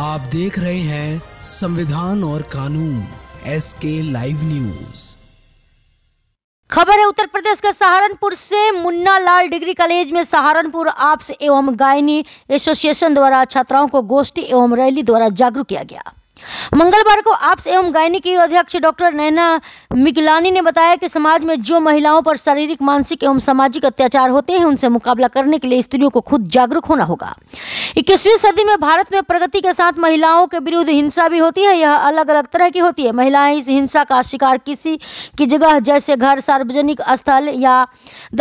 आप देख रहे हैं संविधान और कानून एस के लाइव न्यूज खबर है उत्तर प्रदेश के सहारनपुर से मुन्ना लाल डिग्री कॉलेज में सहारनपुर आप्स एवं गायनी एसोसिएशन द्वारा छात्राओं को गोष्ठी एवं रैली द्वारा जागरूक किया गया मंगलवार को आप्स एवं की अध्यक्ष डॉक्टर नैना मिगलानी ने बताया कि समाज में जो महिलाओं पर शारीरिक मानसिक एवं सामाजिक अत्याचार होते हैं उनसे मुकाबला करने के लिए स्त्रियों को खुद जागरूक होना होगा इक्कीसवीं सदी में भारत में प्रगति के साथ महिलाओं के विरुद्ध हिंसा भी होती है यह अलग अलग तरह की होती है महिलाएं इस हिंसा का शिकार किसी की जगह जैसे घर सार्वजनिक स्थल या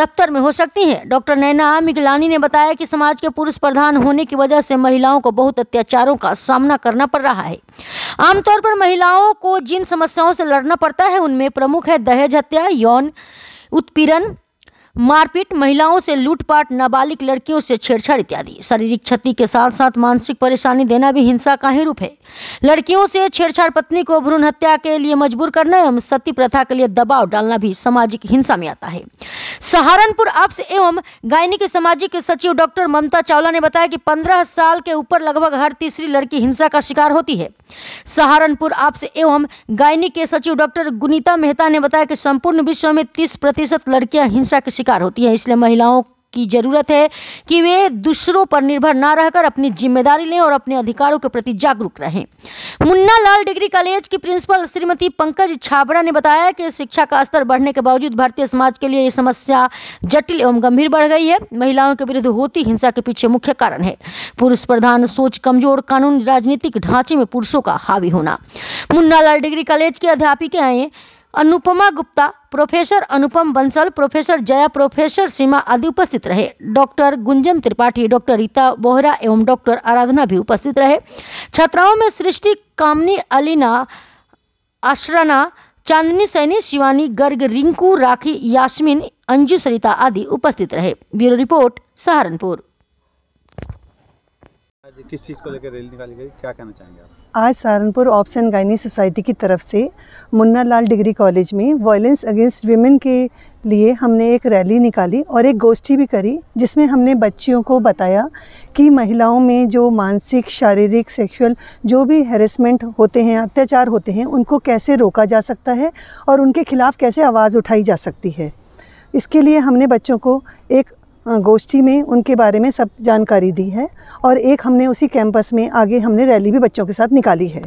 दफ्तर में हो सकती है डॉक्टर नैना मिगलानी ने बताया कि समाज के पुरुष प्रधान होने की वजह से महिलाओं को बहुत अत्याचारों का सामना करना पड़ रहा है आमतौर पर महिलाओं को जिन समस्याओं से लड़ना पड़ता है उनमें प्रमुख है दहेज हत्या यौन उत्पीड़न मारपीट महिलाओं से लूटपाट नाबालिग लड़कियों से छेड़छाड़ इत्यादि शारीरिक क्षति के साथ साथ मानसिक परेशानी देना भी हिंसा का ही रूप है लड़कियों से छेड़छाड़ पत्नी को भ्रूण हत्या के लिए मजबूर करना एवं सती प्रथा के लिए दबाव डालना भी सामाजिक हिंसा में आता है सहारनपुर अप्स एवं गायनी के सामाजिक सचिव डॉक्टर ममता चावला ने बताया कि पंद्रह साल के ऊपर लगभग हर तीसरी लड़की हिंसा का शिकार होती है सहारनपुर आपसे एवं गायनी के सचिव डॉक्टर गुनीता मेहता ने बताया कि संपूर्ण विश्व में तीस प्रतिशत लड़कियां हिंसा के शिकार होती है इसलिए महिलाओं की जरूरत है कि वे दूसरों पर निर्भर ना रहकर अपनी जिम्मेदारी लें और अपने अधिकारों के प्रति जागरूक रहें मुन्ना लाल डिग्री कॉलेज की प्रिंसिपल श्रीमती पंकज छाबड़ा ने बताया कि शिक्षा का स्तर बढ़ने के बावजूद भारतीय समाज के लिए यह समस्या जटिल एवं गंभीर बढ़ गई है महिलाओं के विरुद्ध होती हिंसा के पीछे मुख्य कारण है पुरुष प्रधान सोच कमजोर कानून राजनीतिक ढांचे में पुरुषों का हावी होना मुन्ना लाल डिग्री कॉलेज की अध्यापिकाएं Anupama Gupta professor Anupam Bansal professor Jaya professor Seema आदि उपस्थित रहे डॉक्टर गुंजन त्रिपाठी डॉक्टर रीता बोहरा एवं डॉक्टर आराधना भी उपस्थित रहे छात्राओं में सृष्टि कामनी अलीना आश्रना चांदनी सैनी शिवानी गर्ग रिंकू राखी यास्मिन अंजू सरिता आदि उपस्थित रहे ब्यूरो रिपोर्ट सहारनपुर आज किस चीज़ को लेकर रैली निकाली गई क्या कहना चाहेंगे आप आज Saharanpur obs and gynae society की तरफ से मुन्ना लाल डिग्री कॉलेज में वायलेंस अगेंस्ट वीमेन के लिए हमने एक रैली निकाली और एक गोष्ठी भी करी जिसमें हमने बच्चियों को बताया कि महिलाओं में जो मानसिक शारीरिक सेक्सुअल जो भी हेरेसमेंट होते हैं अत्याचार होते हैं उनको कैसे रोका जा सकता है और उनके खिलाफ़ कैसे आवाज़ उठाई जा सकती है इसके लिए हमने बच्चों को एक गोष्ठी में उनके बारे में सब जानकारी दी है और एक हमने उसी कैंपस में आगे हमने रैली भी बच्चों के साथ निकाली है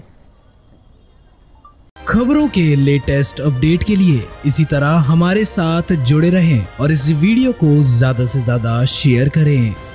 खबरों के लेटेस्ट अपडेट के लिए इसी तरह हमारे साथ जुड़े रहें और इस वीडियो को ज़्यादा से ज़्यादा शेयर करें